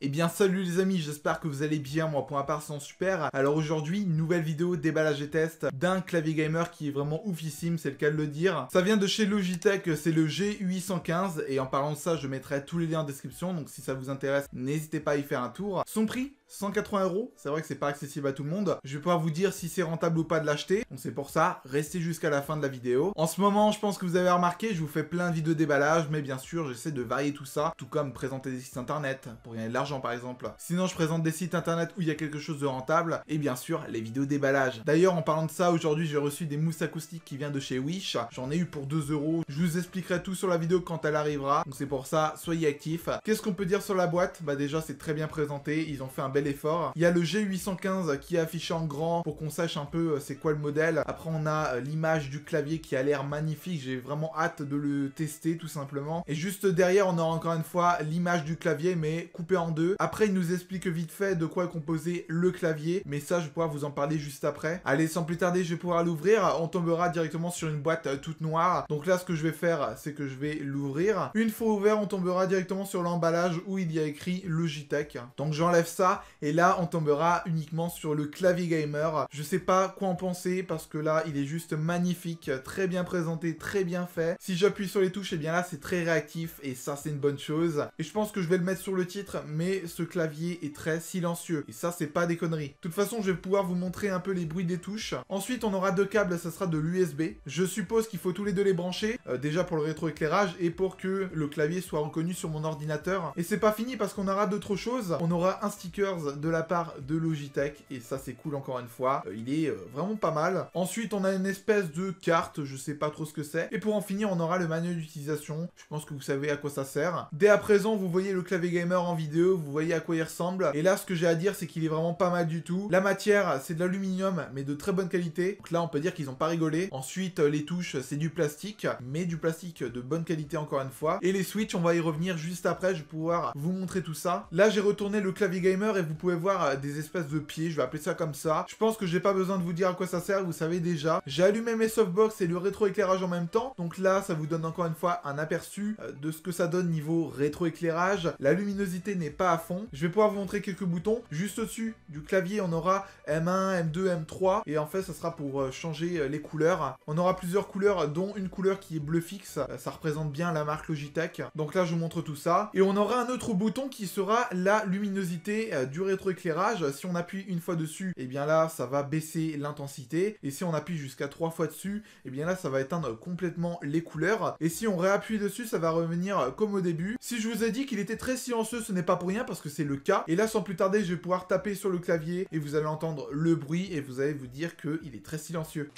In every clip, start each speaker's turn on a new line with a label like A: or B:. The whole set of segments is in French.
A: Eh bien salut les amis, j'espère que vous allez bien, moi pour ma part c'est super. Alors aujourd'hui, nouvelle vidéo déballage et test d'un clavier gamer qui est vraiment oufissime, c'est le cas de le dire. Ça vient de chez Logitech, c'est le G815 et en parlant de ça, je mettrai tous les liens en description, donc si ça vous intéresse, n'hésitez pas à y faire un tour. Son prix 180 euros, c'est vrai que c'est pas accessible à tout le monde. Je vais pas vous dire si c'est rentable ou pas de l'acheter. Donc c'est pour ça, restez jusqu'à la fin de la vidéo. En ce moment, je pense que vous avez remarqué, je vous fais plein de vidéos déballage, mais bien sûr, j'essaie de varier tout ça, tout comme présenter des sites internet pour gagner de l'argent par exemple. Sinon, je présente des sites internet où il y a quelque chose de rentable et bien sûr, les vidéos déballage. D'ailleurs, en parlant de ça, aujourd'hui, j'ai reçu des mousses acoustiques qui viennent de chez Wish. J'en ai eu pour 2 euros. Je vous expliquerai tout sur la vidéo quand elle arrivera. Donc c'est pour ça, soyez actifs. Qu'est-ce qu'on peut dire sur la boîte Bah déjà, c'est très bien présenté. Ils ont fait un bel l'effort, Il y a le G815 qui est affiché en grand pour qu'on sache un peu euh, c'est quoi le modèle. Après, on a euh, l'image du clavier qui a l'air magnifique. J'ai vraiment hâte de le tester tout simplement. Et juste derrière, on a encore une fois l'image du clavier mais coupé en deux. Après, il nous explique vite fait de quoi est composé le clavier. Mais ça, je vais pouvoir vous en parler juste après. Allez, sans plus tarder, je vais pouvoir l'ouvrir. On tombera directement sur une boîte euh, toute noire. Donc là, ce que je vais faire, c'est que je vais l'ouvrir. Une fois ouvert, on tombera directement sur l'emballage où il y a écrit Logitech. Donc j'enlève ça et là, on tombera uniquement sur le clavier gamer. Je sais pas quoi en penser parce que là, il est juste magnifique, très bien présenté, très bien fait. Si j'appuie sur les touches, et eh bien là, c'est très réactif et ça, c'est une bonne chose. Et je pense que je vais le mettre sur le titre, mais ce clavier est très silencieux. Et ça, c'est pas des conneries. De toute façon, je vais pouvoir vous montrer un peu les bruits des touches. Ensuite, on aura deux câbles, ça sera de l'USB. Je suppose qu'il faut tous les deux les brancher, euh, déjà pour le rétroéclairage et pour que le clavier soit reconnu sur mon ordinateur. Et c'est pas fini parce qu'on aura d'autres choses. On aura un sticker de la part de Logitech, et ça c'est cool encore une fois, euh, il est euh, vraiment pas mal. Ensuite on a une espèce de carte, je sais pas trop ce que c'est, et pour en finir on aura le manuel d'utilisation, je pense que vous savez à quoi ça sert. Dès à présent vous voyez le clavier gamer en vidéo, vous voyez à quoi il ressemble, et là ce que j'ai à dire c'est qu'il est vraiment pas mal du tout. La matière c'est de l'aluminium mais de très bonne qualité, donc là on peut dire qu'ils ont pas rigolé. Ensuite euh, les touches c'est du plastique, mais du plastique de bonne qualité encore une fois. Et les switches on va y revenir juste après, je vais pouvoir vous montrer tout ça. Là j'ai retourné le clavier gamer et vous pouvez voir euh, des espèces de pieds, je vais appeler ça comme ça. Je pense que j'ai pas besoin de vous dire à quoi ça sert, vous savez déjà. J'ai allumé mes softbox et le rétroéclairage en même temps. Donc là, ça vous donne encore une fois un aperçu euh, de ce que ça donne niveau rétroéclairage. La luminosité n'est pas à fond. Je vais pouvoir vous montrer quelques boutons. Juste au-dessus du clavier, on aura M1, M2, M3. Et en fait, ça sera pour euh, changer les couleurs. On aura plusieurs couleurs, dont une couleur qui est bleu fixe. Ça représente bien la marque Logitech. Donc là, je vous montre tout ça. Et on aura un autre bouton qui sera la luminosité du rétroéclairage, si on appuie une fois dessus, et eh bien là, ça va baisser l'intensité. Et si on appuie jusqu'à trois fois dessus, et eh bien là, ça va éteindre complètement les couleurs. Et si on réappuie dessus, ça va revenir comme au début. Si je vous ai dit qu'il était très silencieux, ce n'est pas pour rien parce que c'est le cas. Et là, sans plus tarder, je vais pouvoir taper sur le clavier et vous allez entendre le bruit et vous allez vous dire qu'il est très silencieux.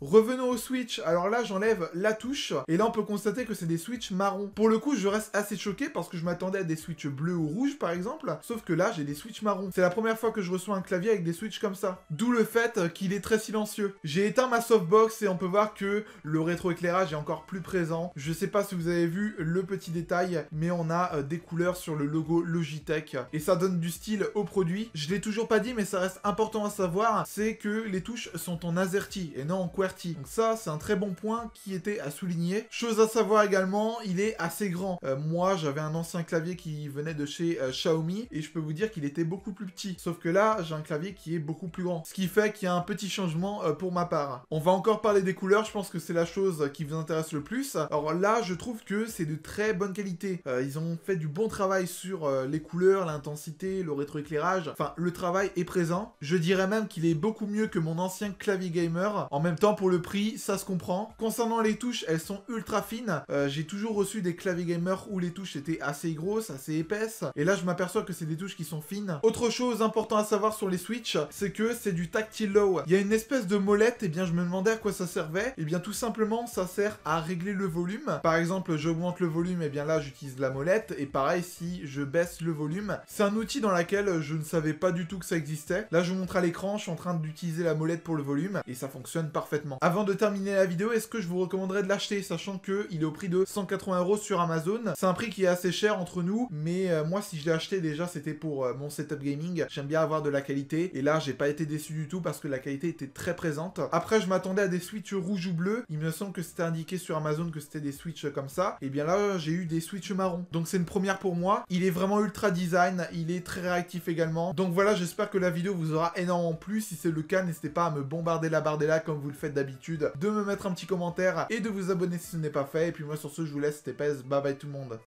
A: Revenons au Switch. Alors là, j'enlève la touche. Et là, on peut constater que c'est des Switch marron. Pour le coup, je reste assez choqué parce que je m'attendais à des Switch bleus ou rouges, par exemple. Sauf que là, j'ai des Switch marron. C'est la première fois que je reçois un clavier avec des Switch comme ça. D'où le fait euh, qu'il est très silencieux. J'ai éteint ma softbox et on peut voir que le rétroéclairage est encore plus présent. Je sais pas si vous avez vu le petit détail, mais on a euh, des couleurs sur le logo Logitech. Et ça donne du style au produit. Je l'ai toujours pas dit, mais ça reste important à savoir, c'est que les touches sont en AZERTY et non en QWERTY. Donc ça, c'est un très bon point qui était à souligner. Chose à savoir également, il est assez grand. Euh, moi, j'avais un ancien clavier qui venait de chez euh, Xiaomi et je peux vous dire qu'il était beaucoup plus petit. Sauf que là, j'ai un clavier qui est beaucoup plus grand. Ce qui fait qu'il y a un petit changement euh, pour ma part. On va encore parler des couleurs, je pense que c'est la chose qui vous intéresse le plus. Alors là, je trouve que c'est de très bonne qualité. ils ont fait du bon travail sur les couleurs, l'intensité, le rétroéclairage. Enfin, le travail est présent. Je dirais même qu'il est beaucoup mieux que mon ancien clavier gamer. En même temps, pour le prix, ça se comprend. Concernant les touches, elles sont ultra fines. Euh, j'ai toujours reçu des claviers gamers où les touches étaient assez grosses, assez épaisses. Et là, je m'aperçois que c'est des touches qui sont fines. Autre chose importante à savoir sur les Switch, c'est que c'est du tactile low. Il y a une espèce de molette, et eh bien je me demandais à quoi ça servait. Et eh bien tout simplement, ça sert à régler le volume. Par exemple, j'augmente le volume, et eh bien là, j'utilise la molette. Et pareil, si je baisse le volume, c'est un outil dans lequel je ne savais pas du tout que ça existait. Là, je vous montre à l'écran, je suis en train d'utiliser la molette pour le volume, et ça fonctionne parfaitement. Avant de terminer la vidéo, est-ce que je vous recommanderais de l'acheter, sachant que il est au prix de 180 euros sur Amazon. C'est un prix qui est assez cher entre nous, mais euh, moi si je l'ai acheté déjà, c'était pour euh, mon setup gaming. J'aime bien avoir de la qualité, et là j'ai pas été déçu du tout parce que la qualité était très présente. Après, je m'attendais à des switches rouges ou bleus. Il me semble que c'était indiqué sur Amazon que c'était des switches comme ça. Et bien là, j'ai eu des switches marron. Donc c'est une première pour moi. Il est vraiment ultra design, il est très réactif également. Donc voilà, j'espère que la vidéo vous aura énormément plu. Si c'est le cas, n'hésitez pas à me bombarder la barre là comme vous le faites d'habitude, de me mettre un petit commentaire et de vous abonner si ce n'est pas fait. Et puis moi sur ce, je vous laisse, c'était Pez, bye bye tout le monde.